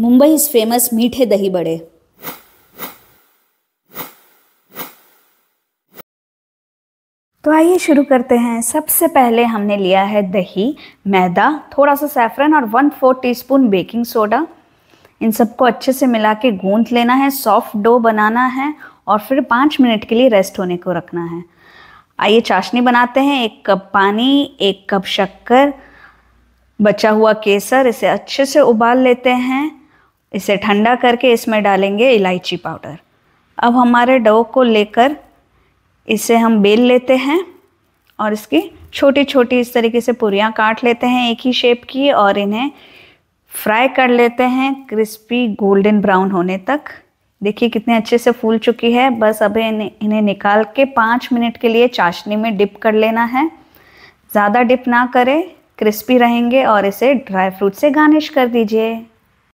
Mumbai is famous मीठे दही बड़े तो आइए शुरू करते हैं सबसे पहले हमने लिया है दही मैदा थोड़ा सा सैफरन और one four teaspoon baking soda इन सबको अच्छे से मिला के गूंद लेना है सॉफ्ट डो बनाना है और फिर पाँच मिनट के लिए रेस्ट होने को रखना है आइए चाशनी बनाते हैं एक कप पानी एक कप शक्कर बचा हुआ केसर इसे अच्छे से उबाल लेते हैं इसे ठंडा करके इसमें डालेंगे इलायची पाउडर अब हमारे डो को लेकर इसे हम बेल लेते हैं और इसकी छोटी छोटी इस तरीके से पूरियाँ काट लेते हैं एक ही शेप की और इन्हें फ्राई कर लेते हैं क्रिस्पी गोल्डन ब्राउन होने तक देखिए कितने अच्छे से फूल चुकी है बस अब इन्हें निकाल के पाँच मिनट के लिए चाशनी में डिप कर लेना है ज़्यादा डिप ना करें क्रिस्पी रहेंगे और इसे ड्राई फ्रूट से गार्निश कर दीजिए